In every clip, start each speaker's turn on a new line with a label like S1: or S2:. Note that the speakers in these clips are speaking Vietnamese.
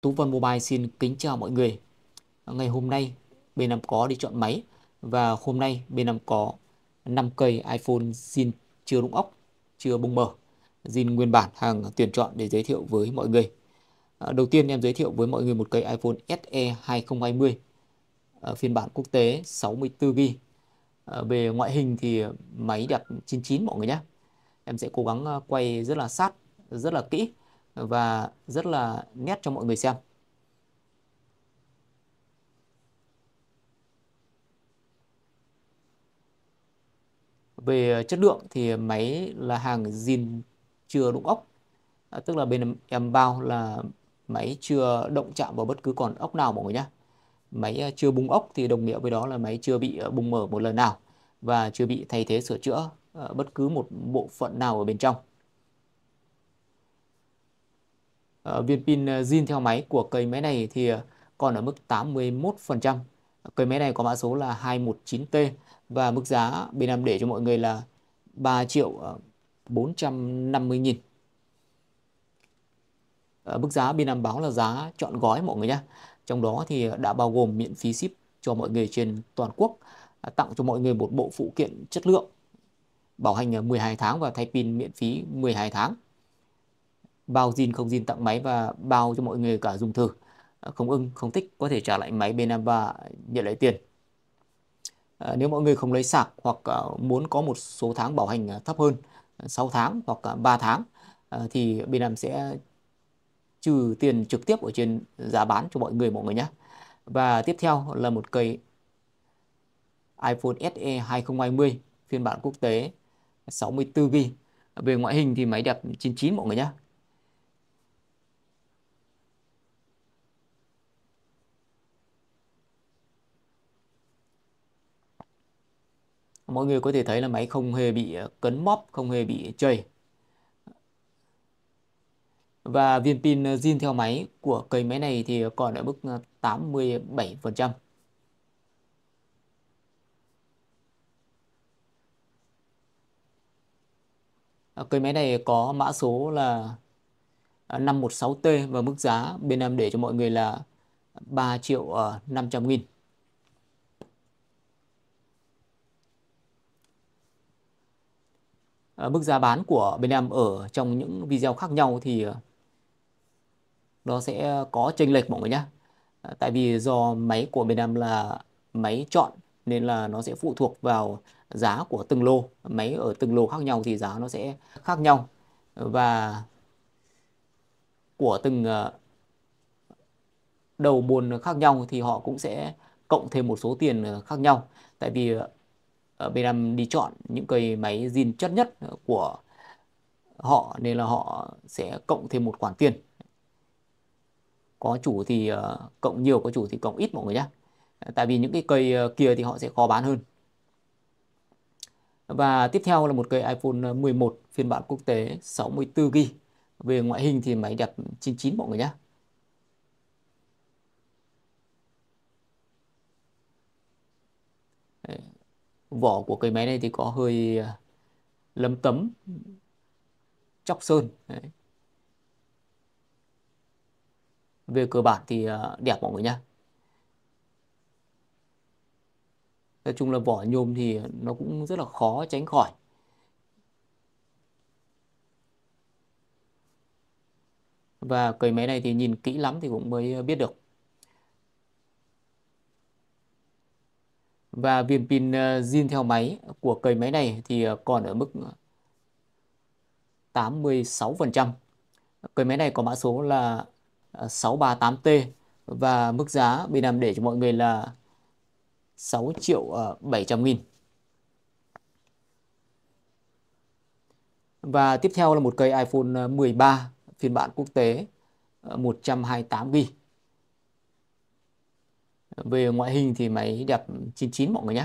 S1: Tú Vân Mobile xin kính chào mọi người. Ngày hôm nay bên Nam có đi chọn máy và hôm nay bên Nam có 5 cây iPhone zin chưa rụng ốc, chưa bung mở, zin nguyên bản hàng tuyển chọn để giới thiệu với mọi người. À, đầu tiên em giới thiệu với mọi người một cây iPhone SE 2020 à, phiên bản quốc tế 64GB. À, về ngoại hình thì máy đẹp 99 mọi người nhé. Em sẽ cố gắng quay rất là sát, rất là kỹ và rất là nét cho mọi người xem. Về chất lượng thì máy là hàng zin chưa đụng ốc, à, tức là bên em bao là máy chưa động chạm vào bất cứ còn ốc nào mọi người nhé. Máy à, chưa bung ốc thì đồng nghĩa với đó là máy chưa bị à, bung mở một lần nào và chưa bị thay thế sửa chữa à, bất cứ một bộ phận nào ở bên trong. Ờ, viên pin ờ, zin theo máy của cây máy này thì ờ, còn ở mức 81%. Cây máy này có mã số là 219T và mức giá bên em để cho mọi người là 3 triệu 450 nghìn. Mức giá bên em báo là giá chọn gói mọi người nhé. Trong đó thì đã bao gồm miễn phí ship cho mọi người trên toàn quốc, à, tặng cho mọi người một bộ phụ kiện chất lượng, bảo hành 12 tháng và thay pin miễn phí 12 tháng bao zin không zin tặng máy và bao cho mọi người cả dùng thử à, không ưng không thích có thể trả lại máy bên em và nhận lại tiền à, nếu mọi người không lấy sạc hoặc à, muốn có một số tháng bảo hành à, thấp hơn 6 tháng hoặc 3 tháng thì bên em sẽ trừ tiền trực tiếp ở trên giá bán cho mọi người mọi người nhé và tiếp theo là một cây iPhone SE 2020 phiên bản quốc tế 64GB về ngoại hình thì máy đẹp 99 mọi người nhé mọi người có thể thấy là máy không hề bị ờ, cấn móp không hề bị chảy và viên pin ờ, zin theo máy của cây máy này thì còn ở mức 87%. Ờ, cây máy này có mã số là 516T và mức giá bên em để cho mọi người là 3 triệu 500 nghìn. Ờ, mức giá bán của bên em ở trong những video khác nhau thì ờ, nó sẽ có chênh lệch mọi người nhé ờ, tại vì do máy của bên em là máy chọn nên là nó sẽ phụ thuộc vào giá của từng lô máy ở từng lô khác nhau thì giá nó sẽ khác nhau và của từng đầu buồn khác nhau thì họ cũng sẽ cộng thêm một số tiền khác nhau tại vì Ờ, B5 đi chọn những cây máy zin chất nhất của họ nên là họ sẽ cộng thêm một khoản tiền có chủ thì ờ, cộng nhiều có chủ thì cộng ít mọi người nhé ờ, tại vì những cái cây kia thì họ sẽ khó bán hơn và tiếp theo là một cây iPhone 11 phiên bản quốc tế 64GB về ngoại hình thì máy đẹp 99 mọi người nhé vỏ của cái máy này thì có hơi ờ, lấm tấm chóc sơn Đấy. về cơ bản thì ờ, đẹp mọi người nhá nói chung là vỏ nhôm thì nó cũng rất là khó tránh khỏi và cái máy này thì nhìn kỹ lắm thì cũng mới biết được và viền pin ờ, zin theo máy của cây máy này thì ờ, còn ở mức 86%. Ờ, cây máy này có mã số là 638T và mức giá bên Nam để cho mọi người là 6 triệu 700 nghìn. Và tiếp theo là một cây iPhone 13 phiên bản quốc tế 128GB về ngoại hình thì máy đẹp 99 mọi người nhé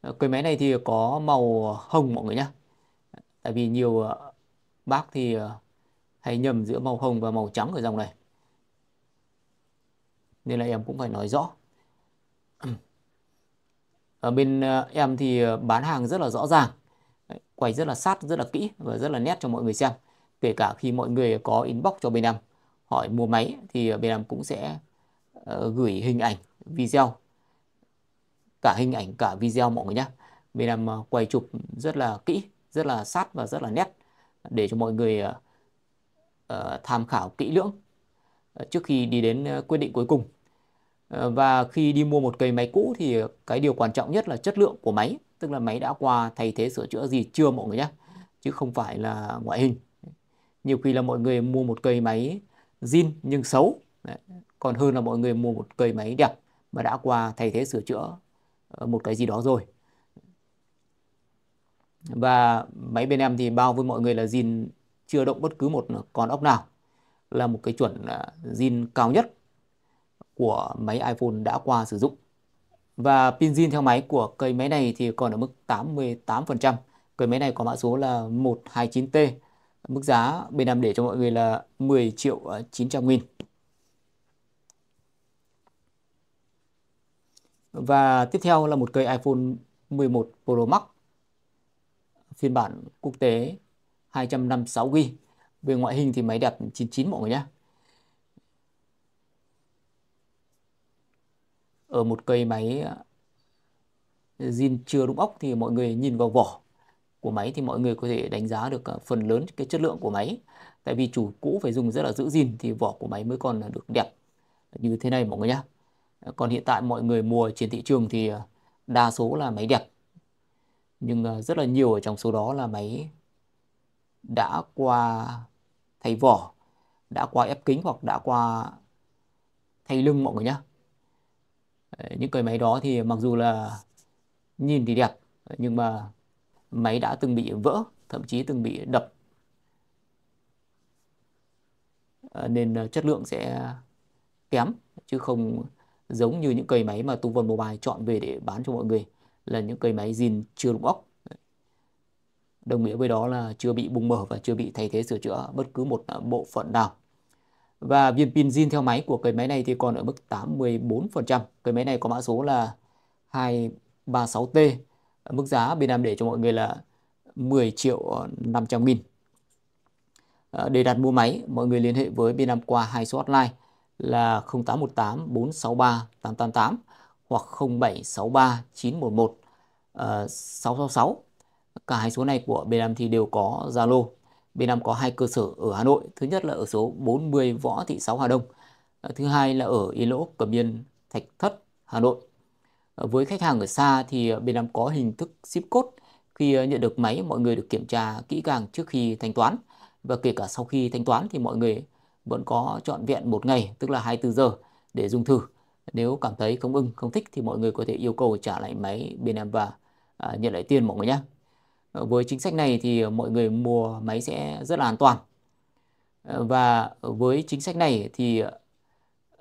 S1: ờ, cái máy này thì có màu hồng mọi người nhé tại vì nhiều ờ, bác thì ờ, hay nhầm giữa màu hồng và màu trắng ở dòng này nên là em cũng phải nói rõ ở bên em thì bán hàng rất là rõ ràng quay rất là sát rất là kỹ và rất là nét cho mọi người xem kể cả khi mọi người có inbox cho bên em hỏi mua máy thì ờ, bên em cũng sẽ uh, gửi hình ảnh video cả hình ảnh cả video mọi người nhé bên em ờ, quay chụp rất là kỹ rất là sát và rất là nét để cho mọi người uh, uh, tham khảo kỹ lưỡng trước khi đi đến quyết định cuối cùng và khi đi mua một cây máy cũ thì cái điều quan trọng nhất là chất lượng của máy tức là máy đã qua thay thế sửa chữa gì chưa mọi người nhé chứ không phải là ngoại hình nhiều khi là mọi người mua một cây máy zin nhưng xấu Đấy. còn hơn là mọi người mua một cây máy đẹp mà đã qua thay thế sửa chữa ờ, một cái gì đó rồi và máy bên em thì bao với mọi người là zin chưa động bất cứ một con ốc nào là một cái chuẩn ờ, zin cao nhất của máy iPhone đã qua sử dụng và pin zin theo máy của cây máy này thì còn ở mức 88% cây máy này có mã số là 129T Mức giá bên em để cho mọi người là 10 triệu 900 à, nghìn. Và tiếp theo là một cây iPhone 11 Pro Max phiên bản quốc tế 256GB. Về ngoại hình thì máy đẹp 99 mọi người nhé. Ở một cây máy à, zin chưa đúng ốc thì mọi người nhìn vào vỏ của máy thì mọi người có thể đánh giá được ờ, phần lớn cái chất lượng của máy tại vì chủ cũ phải dùng rất là giữ gìn thì vỏ của máy mới còn được đẹp như thế này mọi người nhé ờ, còn hiện tại mọi người mua trên thị trường thì ờ, đa số là máy đẹp nhưng rất là nhiều ở trong số đó là máy đã qua thay vỏ đã qua ép kính hoặc đã qua thay lưng mọi người nhé những cái máy đó thì mặc dù là nhìn thì đẹp nhưng mà máy đã từng bị vỡ thậm chí từng bị đập ờ, nên ờ, chất lượng sẽ kém chứ không giống như những cây máy mà Tu Vân Mobile chọn về để bán cho mọi người là những cây máy zin chưa lục ốc đồng nghĩa với đó là chưa bị bùng mở và chưa bị thay thế sửa chữa bất cứ một ờ, bộ phận nào và viên pin zin theo máy của cây máy này thì còn ở mức 84%. Cây máy này có mã số là 236T mức giá bên em để cho mọi người là 10 triệu 500 ờ, nghìn ờ, để đặt mua máy mọi người liên hệ với bên em qua hai số hotline là 0818 463 888 hoặc 0763 911 666 cả hai số này của bên em thì đều có Zalo bên em có hai cơ sở ở Hà Nội thứ nhất là ở số 40 Võ Thị Sáu Hà Đông ờ, thứ hai là ở Yên Lỗ Cẩm Biên Thạch Thất Hà Nội Ờ, với khách hàng ở xa thì ờ, bên em có hình thức ship code khi ờ, nhận được máy mọi người được kiểm tra kỹ càng trước khi thanh toán và kể cả sau khi thanh toán thì mọi người vẫn có trọn vẹn một ngày tức là 24 giờ để dùng thử nếu cảm thấy không ưng không thích thì mọi người có thể yêu cầu trả lại máy bên em và à, nhận lại tiền mọi người nhé với chính sách này thì mọi người mua máy sẽ rất là an toàn và với chính sách này thì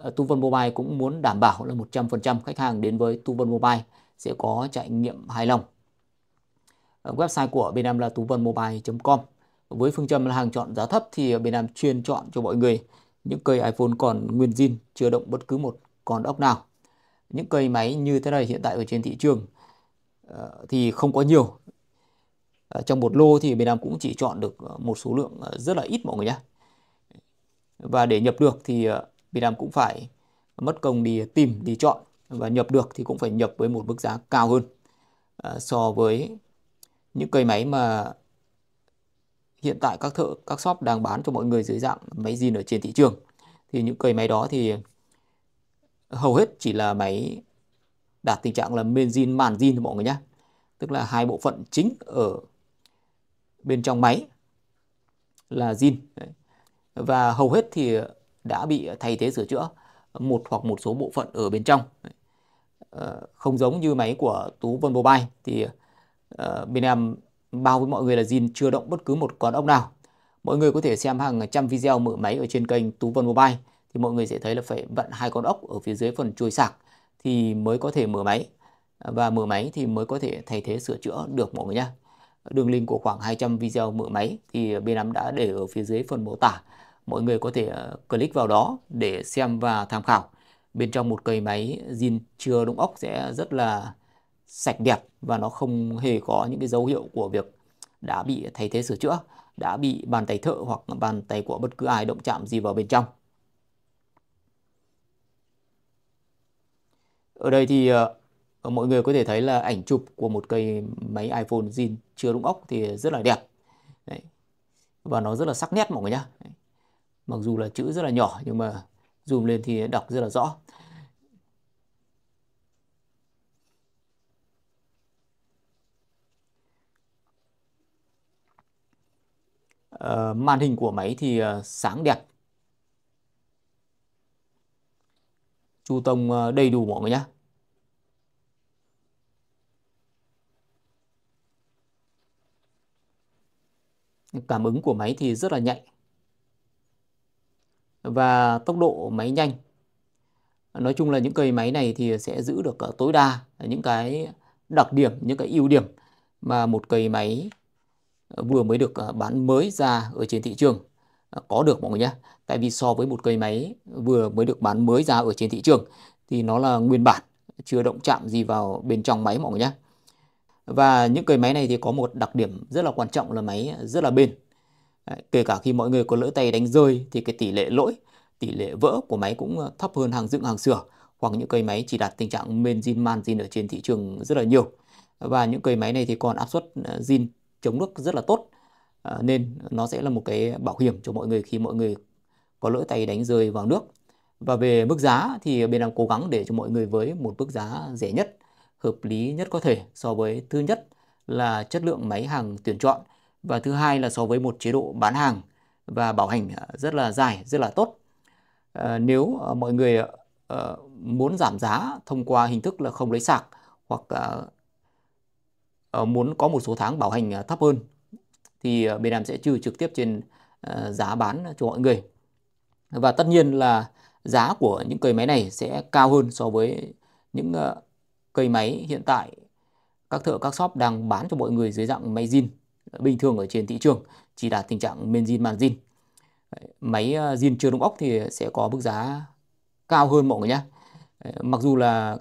S1: Ờ, tu Vân Mobile cũng muốn đảm bảo là 100% khách hàng đến với Tu Vân Mobile sẽ có trải nghiệm hài lòng. Ờ, website của bên em là tuvanmobile.com. Với phương châm là hàng chọn giá thấp thì bên em chuyên chọn cho mọi người những cây iPhone còn nguyên zin, chưa động bất cứ một con ốc nào. Những cây máy như thế này hiện tại ở trên thị trường ờ, thì không có nhiều. Trong một lô thì bên em cũng chỉ chọn được một số lượng rất là ít mọi người nhé. Và để nhập được thì Việt Nam cũng phải mất công đi tìm, đi chọn và nhập được thì cũng phải nhập với một mức giá cao hơn à, so với những cây máy mà hiện tại các thợ các shop đang bán cho mọi người dưới dạng máy zin ở trên thị trường thì những cây máy đó thì hầu hết chỉ là máy đạt tình trạng là main zin màn zin mọi người nhé tức là hai bộ phận chính ở bên trong máy là zin và hầu hết thì đã bị thay thế sửa chữa một hoặc một số bộ phận ở bên trong. Ờ, không giống như máy của Tú Vân Mobile thì ờ, bên em bao với mọi người là Jin chưa động bất cứ một con ốc nào. Mọi người có thể xem hàng trăm video mở máy ở trên kênh Tú Vân Mobile thì mọi người sẽ thấy là phải vặn hai con ốc ở phía dưới phần chuôi sạc thì mới có thể mở máy và mở máy thì mới có thể thay thế sửa chữa được mọi người nhé. Đường link của khoảng 200 video mở máy thì bên em đã để ở phía dưới phần mô tả mọi người có thể ờ, click vào đó để xem và tham khảo. Bên trong một cây máy zin chưa đóng ốc sẽ rất là sạch đẹp và nó không hề có những cái dấu hiệu của việc đã bị thay thế sửa chữa, đã bị bàn tay thợ hoặc bàn tay của bất cứ ai động chạm gì vào bên trong. Ở đây thì ờ, mọi người có thể thấy là ảnh chụp của một cây máy iPhone zin chưa đúng ốc thì rất là đẹp. Đấy. Và nó rất là sắc nét mọi người nhá mặc dù là chữ rất là nhỏ nhưng mà zoom lên thì đọc rất là rõ Uh, màn hình của máy thì uh, sáng đẹp Chu Tông uh, đầy đủ mọi người nhé Cảm ứng của máy thì rất là nhạy và tốc độ máy nhanh nói chung là những cây máy này thì sẽ giữ được tối đa những cái đặc điểm những cái ưu điểm mà một cây máy vừa mới được à, bán mới ra ở trên thị trường à, có được mọi người nhé tại vì so với một cây máy vừa mới được bán mới ra ở trên thị trường thì nó là nguyên bản chưa động chạm gì vào bên trong máy mọi người nhé và những cây máy này thì có một đặc điểm rất là quan trọng là máy rất là bền kể cả khi mọi người có lỡ tay đánh rơi thì cái tỷ lệ lỗi, tỷ lệ vỡ của máy cũng ờ, thấp hơn hàng dựng hàng sửa hoặc những cây máy chỉ đạt tình trạng men zin man zin ở trên thị trường rất là nhiều. Và những cây máy này thì còn áp suất ờ, zin chống nước rất là tốt ờ, nên nó sẽ là một cái bảo hiểm cho mọi người khi mọi người có lỡ tay đánh rơi vào nước. Và về mức giá thì bên đang cố gắng để cho mọi người với một mức giá rẻ nhất, hợp lý nhất có thể so với thứ nhất là chất lượng máy hàng tuyển chọn và thứ hai là so với một chế độ bán hàng và bảo hành à, rất là dài, rất là tốt. Ờ, nếu ờ, mọi người ờ, muốn giảm giá thông qua hình thức là không lấy sạc hoặc muốn có một số tháng bảo hành à, thấp hơn thì bên em sẽ trừ trực tiếp trên giá bán cho mọi người. Và tất nhiên là giá của những cây máy này sẽ cao hơn so với những à, cây máy hiện tại các thợ các shop đang bán cho mọi người dưới dạng máy zin bình thường ở trên thị trường chỉ đạt tình trạng men zin màn zin máy à, zin chưa đóng ốc thì sẽ có mức giá cao hơn mọi người nhé mặc dù là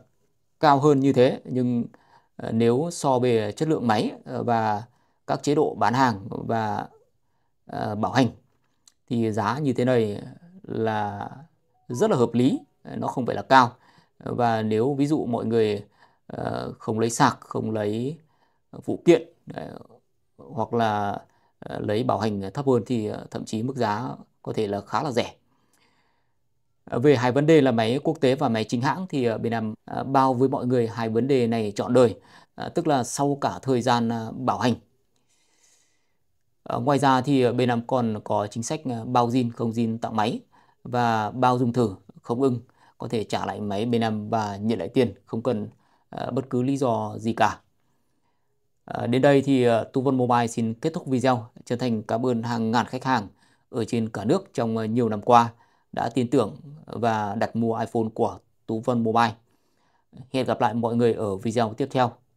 S1: cao hơn như thế nhưng à, nếu so về chất lượng máy à, và các chế độ bán hàng và bảo hành thì giá như thế này là rất là hợp lý nó không phải là cao và nếu ví dụ mọi người không lấy sạc không lấy phụ kiện hoặc là ờ, lấy bảo hành ờ, thấp hơn thì ờ, thậm chí mức giá có thể là khá là rẻ. Về hai vấn đề là máy quốc tế và máy chính hãng thì bên Nam bao với mọi người hai vấn đề này trọn đời, tức là sau cả thời gian bảo hành. Ngoài ra thì bên Nam còn có chính sách bao zin không zin tặng máy và bao dùng thử không ưng có thể trả lại máy bên Nam và nhận lại tiền không cần bất cứ lý do gì cả. Ờ, đến đây thì ờ, Tu Vân Mobile xin kết thúc video. Chân thành cảm ơn hàng ngàn khách hàng ở trên cả nước trong ờ, nhiều năm qua đã tin tưởng và đặt mua iPhone của Tú Vân Mobile. Hẹn gặp lại mọi người ở video tiếp theo.